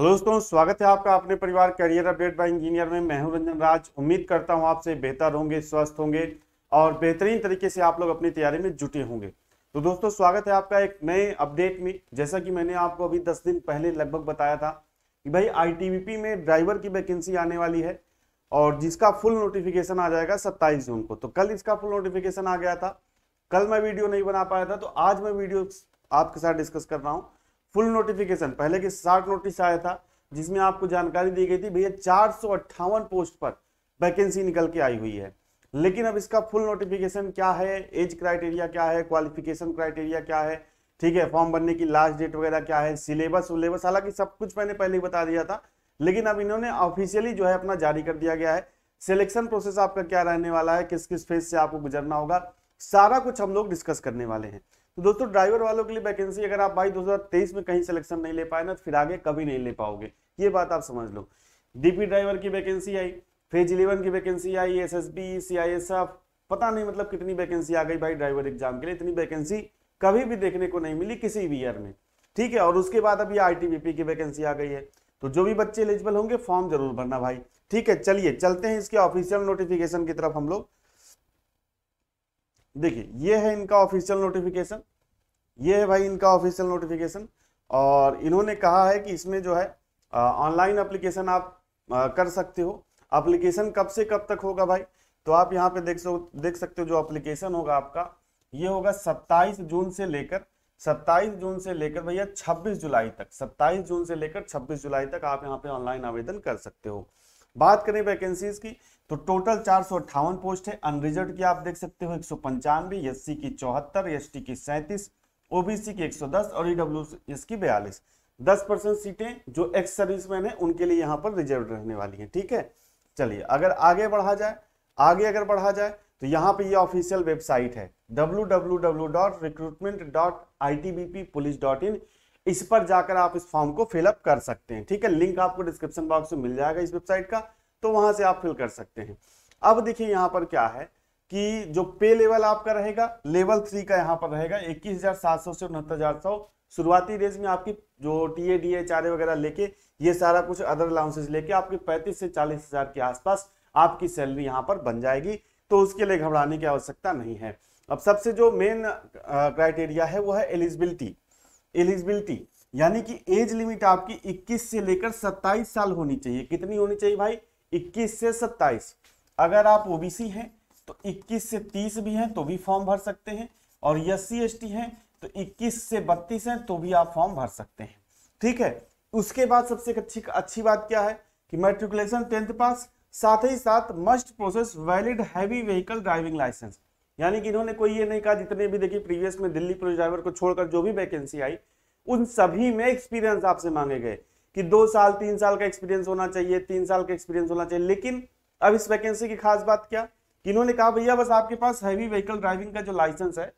hello दोस्तों स्वागत है आपका अपने परिवार करियर अपडेट बाय इंजीनियर में मैं हूं रंजन राज उम्मीद करता हूं आपसे बेहतर होंगे स्वस्थ होंगे और बेहतरीन तरीके से आप लोग अपनी तैयारी में जुटे होंगे तो दोस्तों स्वागत है आपका एक नए अपडेट में जैसा कि मैंने आपको अभी दस दिन पहले लगभग बताया था कि भाई आई में ड्राइवर की वैकेंसी आने वाली है और जिसका फुल नोटिफिकेशन आ जाएगा सत्ताईस जून को तो कल इसका फुल नोटिफिकेशन आ गया था कल मैं वीडियो नहीं बना पाया था तो आज मैं वीडियो आपके साथ डिस्कस कर रहा हूँ फुल नोटिफिकेशन पहले के शार्ट नोटिस आया था जिसमें आपको जानकारी दी गई थी भैया चार पोस्ट पर वैकेंसी निकल के आई हुई है लेकिन अब इसका फुल नोटिफिकेशन क्या है एज क्राइटेरिया क्या है क्वालिफिकेशन क्राइटेरिया क्या है ठीक है फॉर्म भरने की लास्ट डेट वगैरह क्या है सिलेबस उलेबस हालांकि सब कुछ मैंने पहले ही बता दिया था लेकिन अब इन्होंने ऑफिशियली जो है अपना जारी कर दिया गया है सिलेक्शन प्रोसेस आपका क्या रहने वाला है किस किस फेज से आपको गुजरना होगा सारा कुछ हम लोग डिस्कस करने वाले हैं तो दोस्तों ड्राइवर वालों के लिए वैकेंसी अगर आप भाई 2023 में कहीं सिलेक्शन नहीं ले पाए ना तो फिर आगे कभी नहीं ले पाओगे ये बात आप समझ लो डीपी ड्राइवर की वैकेंसी आई फेज इलेवन की वैकेंसी आई S S B C I S F पता नहीं मतलब कितनी वैकेंसी आ गई भाई ड्राइवर एग्जाम के लिए इतनी वैकेंसी कभी भी देखने को नहीं मिली किसी भी ईयर में ठीक है और उसके बाद अभी आई की वैकेंसी आ गई है तो जो भी बच्चे एलिजिबल होंगे फॉर्म जरूर भरना भाई ठीक है चलिए चलते हैं इसके ऑफिशियल नोटिफिकेशन की तरफ हम लोग देखिए ये है इनका ऑफिशियल नोटिफिकेशन ये है भाई इनका ऑफिशियल नोटिफिकेशन और इन्होंने कहा है कि इसमें जो है ऑनलाइन अप्लीकेशन आप आ, कर सकते हो अप्लीकेशन कब से कब तक होगा भाई तो आप यहाँ पे देख सो देख सकते हो जो अप्लीकेशन होगा आपका ये होगा 27 जून से लेकर 27 जून से लेकर भैया 26 जुलाई तक 27 जून से लेकर 26 जुलाई तक आप यहाँ पे ऑनलाइन आवेदन कर सकते हो बात करें वैकेंसीज की तो टोटल चार सौ अट्ठावन पोस्ट है अनरिजर्व की आप देख सकते हो एक सौ पंचानवे एस की चौहत्तर एस की सैंतीस ओबीसी की एक सौ दस और ईडब्ल्यू एस की बयालीस दस परसेंट सीटें जो एक्स सर्विसमैन है उनके लिए यहाँ पर रिजर्व रहने वाली है ठीक है चलिए अगर आगे बढ़ा जाए आगे अगर बढ़ा जाए तो यहाँ पे ये ऑफिशियल वेबसाइट है www.recruitment.itbppolice.in इस पर जाकर आप इस फॉर्म को फिलअप कर सकते हैं ठीक है लिंक आपको डिस्क्रिप्शन बॉक्स में मिल जाएगा इस वेबसाइट का तो वहां से आप फिल कर सकते हैं अब देखिए यहां पर क्या है कि जो पे लेवल आपका रहेगा लेवल थ्री का यहां पर रहेगा इक्कीस हजार सात सौ से उनहत्तर हजार सौ शुरुआती रेंज में आपकी जो टी ए डी ए चारे वगैरह लेके ये सारा कुछ अदर अलाउंसेज लेके आपकी पैंतीस से चालीस हजार के आसपास आपकी सैलरी यहां पर बन जाएगी तो उसके लिए घबराने की आवश्यकता नहीं है अब सबसे जो मेन क्राइटेरिया है वो है एलिजिबिलिटी एलिजिबिलिटी यानी कि एज लिमिट आपकी 21 से लेकर 27 साल होनी चाहिए कितनी होनी चाहिए भाई इक्कीस से सत्ताईस अगर आप ओबीसी हैं तो इक्कीस से तीस भी हैं तो भी फॉर्म भर सकते हैं और एस सी हैं तो इक्कीस से बत्तीस हैं तो भी आप फॉर्म भर सकते हैं ठीक है उसके बाद सबसे अच्छी अच्छी बात क्या है कि मेट्रिकुलेशन टेंथ पास साथ ही साथ must process valid heavy vehicle driving licence यानी कि इन्होंने कोई ये नहीं कहा जितने भी देखिए प्रीवियस में दिल्ली पुलिस ड्राइवर को छोड़कर जो भी वैकेंसी आई उन सभी में एक्सपीरियंस आपसे मांगे गए कि दो साल तीन साल का एक्सपीरियंस होना चाहिए तीन साल का एक्सपीरियंस होना चाहिए लेकिन अब इस वैकेंसी की खास बात क्या कि इन्होंने कहा भैया बस आपके पास हैवी व्हीकल ड्राइविंग का जो लाइसेंस है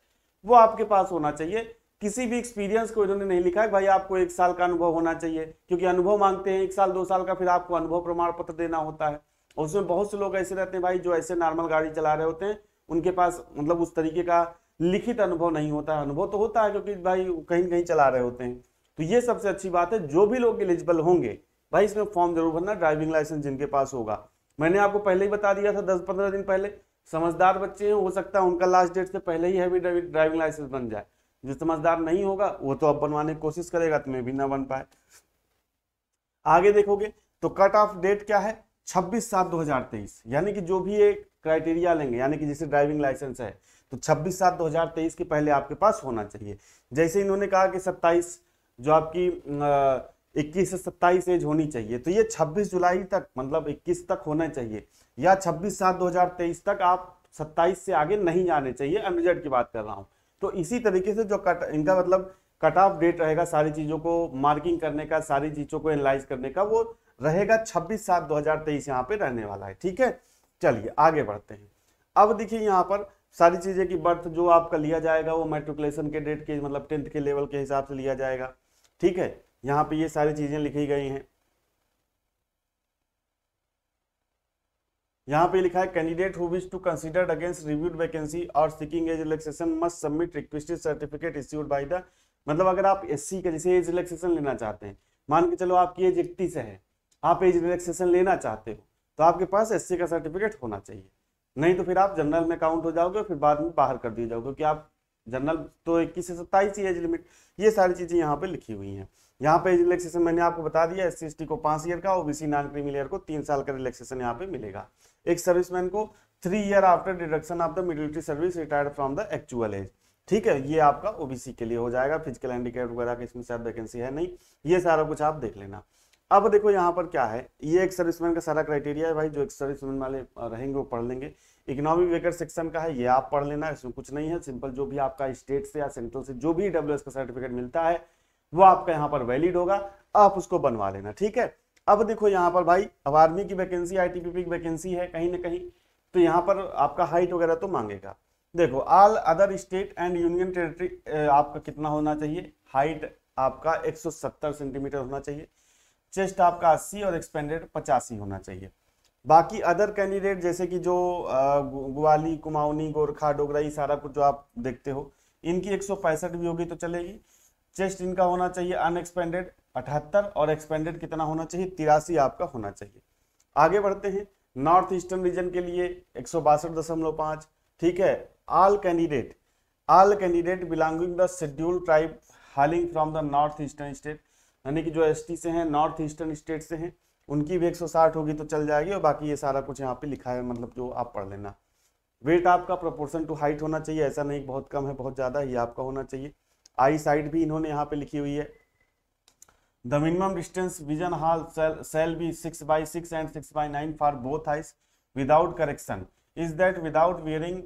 वो आपके पास होना चाहिए किसी भी एक्सपीरियंस को इन्होंने नहीं लिखा है भाई आपको एक साल का अनुभव होना चाहिए क्योंकि अनुभव मांगते हैं एक साल दो साल का फिर आपको अनुभव प्रमाण पत्र देना होता है और उसमें बहुत से लोग ऐसे रहते हैं भाई जो ऐसे नॉर्मल गाड़ी चला रहे होते हैं उनके पास मतलब उस तरीके का लिखित अनुभव नहीं होता है अनुभव तो होता है क्योंकि भाई कहीं कहीं चला रहे होते हैं तो ये सबसे अच्छी बात है जो भी लोग एलिजिबल होंगे भाई इसमें फॉर्म जरूर भरना ड्राइविंग लाइसेंस जिनके पास होगा मैंने आपको पहले ही बता दिया था दस पंद्रह दिन पहले समझदार बच्चे हैं हो सकता है उनका लास्ट डेट से पहले ही हैवी ड्राइविंग लाइसेंस बन जाए जो समझदार नहीं होगा वो तो अब बनवाने की कोशिश करेगा तुम्हें तो भी ना बन पाए आगे देखोगे तो कट ऑफ डेट क्या है छब्बीस सात दो हजार तेईस यानी कि जो भी एक क्राइटेरिया लेंगे यानी कि जैसे ड्राइविंग लाइसेंस है तो छब्बीस सात दो हजार तेईस के पहले आपके पास होना चाहिए जैसे इन्होंने कहा कि सत्ताईस जो आपकी इक्कीस से सत्ताईस एज होनी चाहिए तो ये छब्बीस जुलाई तक मतलब इक्कीस तक होना चाहिए या छब्बीस सात दो हजार तेईस तक आप सत्ताईस से आगे नहीं जाने चाहिए अनरिजल्ट की बात कर रहा हूँ तो इसी तरीके से जो कट इनका मतलब कट ऑफ डेट रहेगा सारी चीज़ों को मार्किंग करने का सारी चीज़ों को एनालाइज करने का वो रहेगा छब्बीस सात दो हजार तेईस यहाँ पे रहने वाला है ठीक है चलिए आगे बढ़ते हैं अब देखिए यहाँ पर सारी चीज़ें की बर्थ जो आपका लिया जाएगा वो मेट्रिकुलेशन के डेट के मतलब टेंथ के लेवल के हिसाब से लिया जाएगा ठीक है यहां पे ये सारी चीज़ें लिखी गई हैं यहां पे लिखा है candidate who wish to consider against reviewed vacancy और seeking age relaxation must submit requested certificate issued by the मतलब अगर आप एस का जैसे एज रिलेक्सेशन लेना चाहते हैं मान के चलो आपकी एज इकतीस है आप एज रिलेक्सेशन लेना चाहते हो तो आपके पास एस का सर्टिफिकेट होना चाहिए नहीं तो फिर आप जनरल में काउंट हो जाओगे फिर बाद में बाहर कर दिए जाओगे क्योंकि आप जनरल तो इक्कीस से सत्ताईस ही एज लिमिट ये सारी चीज़ें यहाँ पे लिखी हुई हैं यहाँ पे रिलेक्सेशन मैंने आपको बता दिया एस सी को पांच ईयर का ओबीसी नॉन लेयर को तीन साल का रिलेक्सेशन यहाँ पे मिलेगा एक सर्विसमैन को three year after deduction of the military service retired from the actual age ठीक है ये आपका ओबीसी के लिए हो जाएगा फिजिकल हैंडीकैप वगैरह की इसमें शायद वैकेंसी है नहीं ये सारा कुछ आप देख लेना अब देखो यहाँ पर क्या है ये एक सर्विसमैन का सारा क्राइटेरिया है भाई जो एक सर्विसमैन वाले रहेंगे वो पढ़ लेंगे इकोनॉमिक वेकर सेक्शन का है ये आप पढ़ लेना इसमें कुछ नहीं है सिंपल जो भी आपका स्टेट से या सेंट्रल से जो भी डब्ल्यू का सर्टिफिकेट मिलता है वो आपका यहाँ पर वैलिड होगा आप उसको बनवा लेना ठीक है अब देखो यहाँ पर भाई अब आर्मी की वैकेंसी आईटीपीपी की वैकेंसी है कहीं ना कहीं तो यहाँ पर आपका हाइट वगैरह तो मांगेगा देखो all other state and union territory आपका कितना होना चाहिए हाइट आपका 170 सेंटीमीटर होना चाहिए चेस्ट आपका 80 और एक्सपेंडेड पचासी होना चाहिए बाकी अदर कैंडिडेट जैसे कि जो ग्वाली कुमाऊनी गोरखा डोगरा ये सारा कुछ जो आप देखते हो इनकी एक भी होगी तो चलेगी चेस्ट इनका होना चाहिए अनएक्सपेंडेड अठहत्तर और एक्सपेंडेड कितना होना चाहिए तिरासी आपका होना चाहिए आगे बढ़ते हैं नॉर्थ ईस्टर्न रीजन के लिए एक ठीक है all candidate all candidate belonging the schedule tribe hailing from the north eastern state यानी कि जो एसटी से हैं नॉर्थ ईस्टर्न स्टेट से हैं उनकी भी 160 होगी तो चल जाएगी और बाकी ये सारा कुछ यहाँ पे लिखा है मतलब जो आप पढ़ लेना वेट आपका प्रोपोर्शन टू हाइट होना चाहिए ऐसा नहीं बहुत कम है बहुत ज़्यादा ये आपका होना चाहिए आई साइड भी इन्होंने यहाँ पे लिखी हुई है the minimum distance vision hall sell sell be six by six and six by nine for both eyes without correction is that without wearing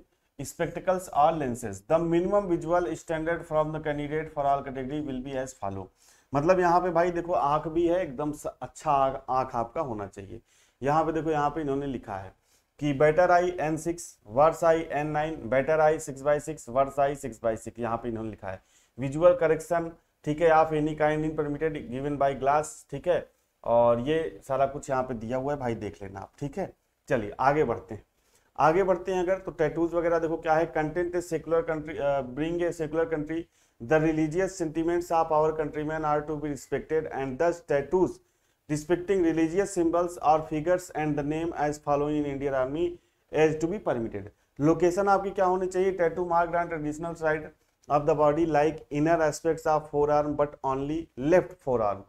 spectacles or lenses the minimum visual standard from the candidate for all category will be as follow मतलब यहाँ पे भाई देखो आंख भी है एकदम अच्छा आँख आपका होना चाहिए यहाँ पे देखो यहाँ पे इन्होंने लिखा है कि better eye N six worse eye N nine better eye six by six worse eye six by six यहाँ पे इन्होंने लिखा है विजुअल करेक्शन ठीक है आप any kind in permitted given by glass ठीक है और ये सारा कुछ यहाँ पे दिया हुआ है भाई देख लेना आप ठीक है चलिए आगे बढ़ते हैं आगे बढ़ते हैं अगर तो टैटूज वगैरह देखो क्या है content a secular country bring a secular country the religious sentiments of our country man are to be respected and the statues respecting religious symbols और figures and the name as following in Indian army as to be permitted location आपकी क्या होनी चाहिए tattoo mark and traditional side of the body like inner aspects of forearm but only left forearm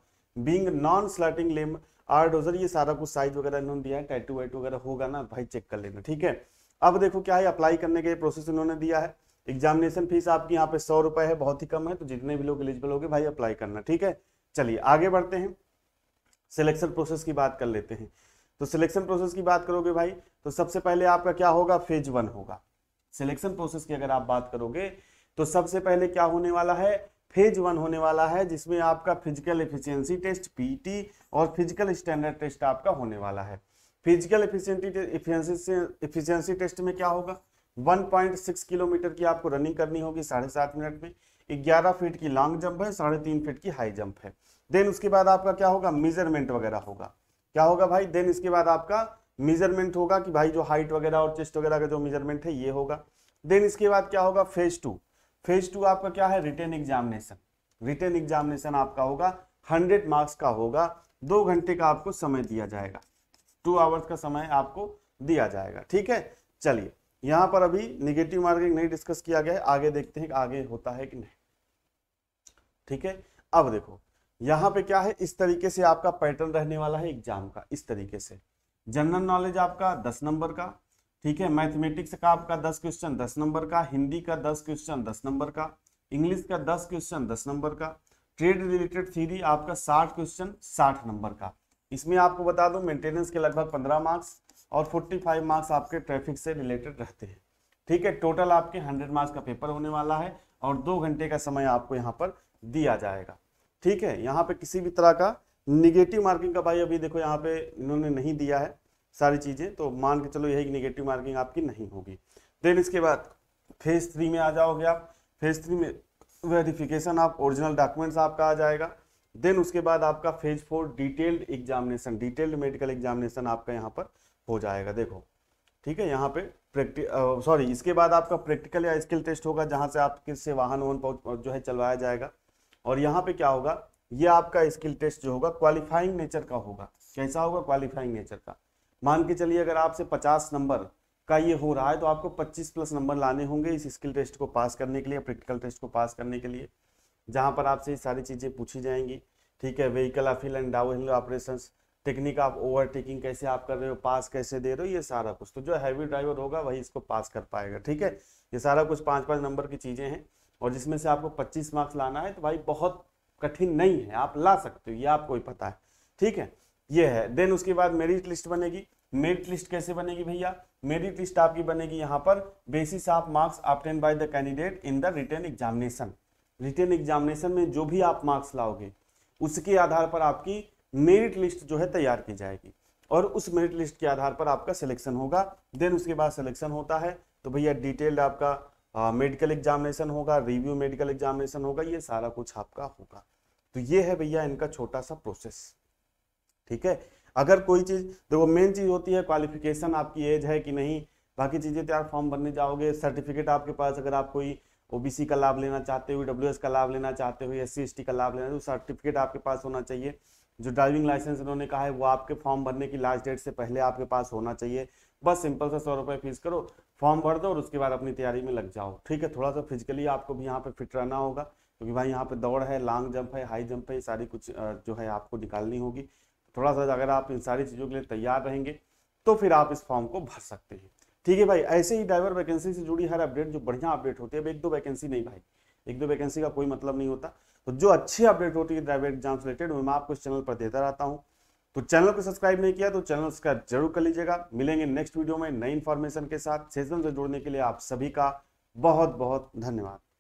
being non स्लाटिंग लिम आर डोजर ये सारा कुछ size वगैरह इन्होंने दिया है टैटू वैटू वगैरह होगा ना भाई चेक कर लेना ठीक है अब देखो क्या है अप्लाई करने के प्रोसेस इन्होंने दिया है एग्जामिनेशन फीस आपकी यहाँ पे सौ रुपए है बहुत ही कम है तो जितने भी लोग एलिजिबल होंगे भाई अप्लाई करना ठीक है चलिए आगे बढ़ते हैं सिलेक्शन प्रोसेस की बात कर लेते हैं तो सिलेक्शन प्रोसेस की बात करोगे भाई तो सबसे पहले आपका क्या होगा फेज वन होगा सिलेक्शन प्रोसेस की अगर आप बात करोगे तो सबसे पहले क्या होने वाला है फेज वन होने वाला है जिसमें आपका फिजिकल एफिशिएंसी टेस्ट पीटी और फिजिकल स्टैंडर्ड टेस्ट आपका होने वाला है फिजिकल एफिशिएंसी एफिशिएंसी टेस्ट में क्या होगा 1.6 किलोमीटर की आपको रनिंग करनी होगी साढ़े सात मिनट में ग्यारह फीट की लॉन्ग जंप है साढ़े तीन फीट की हाई जंप है देन उसके बाद आपका क्या होगा मेजरमेंट वगैरह होगा क्या होगा भाई देन इसके बाद आपका मेजरमेंट होगा कि भाई जो हाइट वगैरह और चेस्ट वगैरह का जो मेजरमेंट है ये होगा देन इसके बाद क्या होगा फेज टू फेज टू आपका क्या है रिटर्न एग्जामिनेशन रिटर्न एग्जामिनेशन आपका होगा हंड्रेड मार्क्स का होगा दो घंटे का आपको समय दिया जाएगा टू आवर्स का समय आपको दिया जाएगा ठीक है चलिए यहाँ पर अभी निगेटिव मार्किंग नहीं डिस्कस किया गया है आगे देखते हैं कि आगे होता है कि नहीं ठीक है अब देखो यहाँ पे क्या है इस तरीके से आपका पैटर्न रहने वाला है एग्जाम का इस तरीके से जनरल नॉलेज आपका दस नंबर का ठीक है मैथमेटिक्स का आपका दस क्वेश्चन दस नंबर का हिंदी का दस क्वेश्चन दस नंबर का इंग्लिश का दस क्वेश्चन दस नंबर का ट्रेड रिलेटेड थीरी आपका साठ क्वेश्चन साठ नंबर का इसमें आपको बता दूं मेंटेनेंस के लगभग पंद्रह मार्क्स और 45 मार्क्स आपके ट्रैफिक से रिलेटेड रहते हैं ठीक है टोटल आपके 100 मार्क्स का पेपर होने वाला है और दो घंटे का समय आपको यहाँ पर दिया जाएगा ठीक है यहाँ पे किसी भी तरह का निगेटिव मार्किंग का भाई अभी देखो यहाँ पे इन्होंने नहीं दिया है सारी चीज़ें तो मान के चलो यही निगेटिव मार्किंग आपकी नहीं होगी देन इसके बाद फेज थ्री में आ जाओगे आप फेज थ्री में वेरिफिकेशन आप ओरिजिनल डॉक्यूमेंट्स आपका आ जाएगा देन उसके बाद आपका phase four detailed examination detailed medical examination आपका यहाँ पर हो जाएगा देखो ठीक है यहाँ पे प्रैक्टिक सॉरी इसके बाद आपका प्रैक्टिकल या स्किल टेस्ट होगा जहाँ से आप किस से वाहन वाहन जो है चलवाया जाएगा और यहाँ पे क्या होगा ये आपका स्किल टेस्ट जो होगा क्वालिफाइंग नेचर का होगा कैसा होगा क्वालिफाइंग नेचर का मान के चलिए अगर आपसे पचास नंबर का ये हो रहा है तो आपको पच्चीस प्लस नंबर लाने होंगे इस स्किल टेस्ट को पास करने के लिए प्रैक्टिकल टेस्ट को पास करने के लिए जहाँ पर आपसे ये सारी चीज़ें पूछी जाएंगी ठीक है व्हीकल अफिल एंड डाउल ऑपरेशन टेक्निक आप ओवरटेकिंग कैसे आप कर रहे हो पास कैसे दे रहे हो ये सारा कुछ तो जो हैवी ड्राइवर होगा वही इसको पास कर पाएगा ठीक है ये सारा कुछ पाँच पाँच नंबर की चीज़ें हैं और जिसमें से आपको पच्चीस मार्क्स लाना है तो भाई बहुत कठिन नहीं है आप ला सकते हो ये आपको ही पता है ठीक है ये है देन उसके बाद मेरिट लिस्ट बनेगी मेरिट लिस्ट कैसे बनेगी भैया मेरिट लिस्ट आपकी बनेगी यहाँ पर basis of marks obtain by the candidate in the written examination written examination में जो भी आप मार्क्स लाओगे उसके आधार पर आपकी मेरिट लिस्ट जो है तैयार की जाएगी और उस मेरिट लिस्ट के आधार पर आपका सिलेक्शन होगा देन उसके बाद सिलेक्शन होता है तो भैया डिटेल्ड आपका मेडिकल एग्जामिनेशन होगा रिव्यू मेडिकल एग्जामिनेशन होगा ये सारा कुछ आपका होगा तो ये है भैया इनका छोटा सा प्रोसेस ठीक है अगर कोई चीज़ देखो मेन चीज़ होती है क्वालिफिकेशन आपकी एज है कि नहीं बाकी चीज़ें तैयार फॉर्म भरने जाओगे सर्टिफिकेट आपके पास अगर आप कोई ओबीसी का लाभ लेना चाहते हो डब्ल्यू e का लाभ लेना चाहते हो एस सी का लाभ लेना तो सर्टिफिकेट आपके पास होना चाहिए जो ड्राइविंग लाइसेंस इन्होंने कहा है वो आपके फॉर्म भरने की लास्ट डेट से पहले आपके पास होना चाहिए बस सिंपल सा सौ रुपये फीस करो फॉर्म भर दो और उसके बाद अपनी तैयारी में लग जाओ ठीक है थोड़ा सा फिजिकली आपको भी यहाँ पे फिट रहना होगा क्योंकि भाई यहाँ पे दौड़ है लॉन्ग जंप है हाई जंप है सारी कुछ जो है आपको निकालनी होगी थोड़ा सा अगर आप इन सारी चीज़ों के लिए तैयार रहेंगे तो फिर आप इस फॉर्म को भर सकते हैं ठीक है भाई ऐसे ही ड्राइवर वैकेंसी से जुड़ी हर अपडेट जो बढ़िया अपडेट होती है अब एक दो वैकेंसी नहीं भाई एक दो वैकेंसी का कोई मतलब नहीं होता तो जो अच्छी अपडेट होती है ड्राइवर एग्जाम से रिलेटेड मैं आपको इस चैनल पर देता रहता हूँ तो चैनल को सब्सक्राइब नहीं किया तो चैनल सब्सक्राइब जरूर कर लीजिएगा मिलेंगे नेक्स्ट वीडियो में नई इन्फॉर्मेशन के साथ सेशन से जुड़ने के लिए आप सभी का बहुत बहुत धन्यवाद